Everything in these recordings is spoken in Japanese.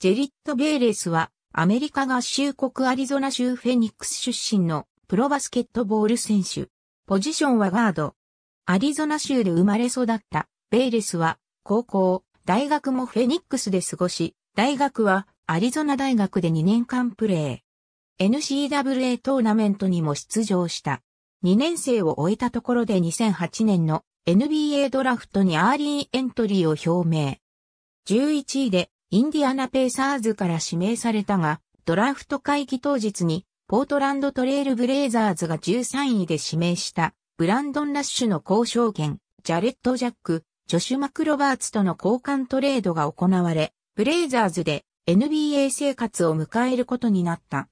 ジェリット・ベーレスは、アメリカ合衆国アリゾナ州フェニックス出身のプロバスケットボール選手。ポジションはガード。アリゾナ州で生まれ育った、ベーレスは、高校、大学もフェニックスで過ごし、大学はアリゾナ大学で2年間プレー。n c w a トーナメントにも出場した。2年生を終えたところで2008年の NBA ドラフトにアーリーエントリーを表明。11位でインディアナ・ペーサーズから指名されたが、ドラフト会議当日に、ポートランドトレールブレイザーズが13位で指名した、ブランドン・ラッシュの交渉権、ジャレット・ジャック、ジョシュ・マクロバーツとの交換トレードが行われ、ブレイザーズで NBA 生活を迎えることになった。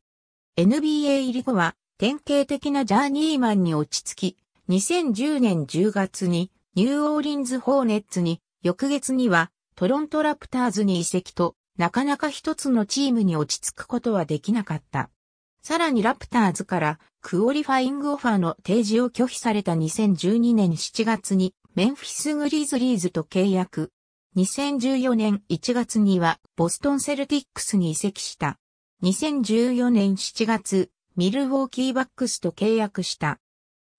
NBA 入り後は、典型的なジャーニーマンに落ち着き、2010年10月にニューオーリンズ・ホーネッツに、翌月にはトロントラプターズに移籍と、なかなか一つのチームに落ち着くことはできなかった。さらにラプターズからクオリファイングオファーの提示を拒否された2012年7月にメンフィスグリーズリーズと契約。2014年1月にはボストンセルティックスに移籍した。2014年7月、ミルウォーキーバックスと契約した。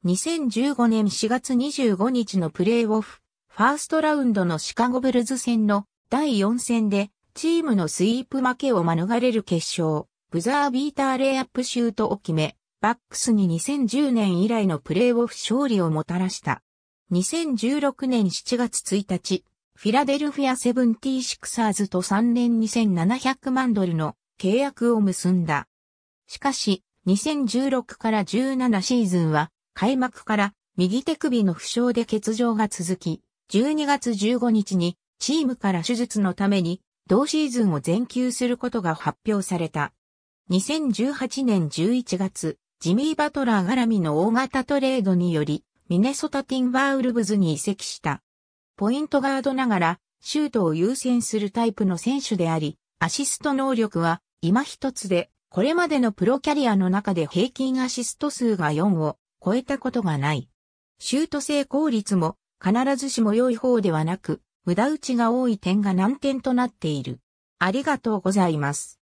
2015年4月25日のプレイオフ、ファーストラウンドのシカゴブルズ戦の第4戦でチームのスイープ負けを免れる決勝、ブザービーターレイアップシュートを決め、バックスに2010年以来のプレーオフ勝利をもたらした。2016年7月1日、フィラデルフィアセブンティシクサーズと3年2700万ドルの契約を結んだ。しかし、2016から17シーズンは開幕から右手首の負傷で欠場が続き、12月15日にチームから手術のために同シーズンを全休することが発表された。2018年11月、ジミー・バトラー絡みの大型トレードにより、ミネソタ・ティンバーウルブズに移籍した。ポイントガードながら、シュートを優先するタイプの選手であり、アシスト能力は今一つで、これまでのプロキャリアの中で平均アシスト数が4を超えたことがない。シュート成功率も必ずしも良い方ではなく、無駄打ちが多い点が難点となっている。ありがとうございます。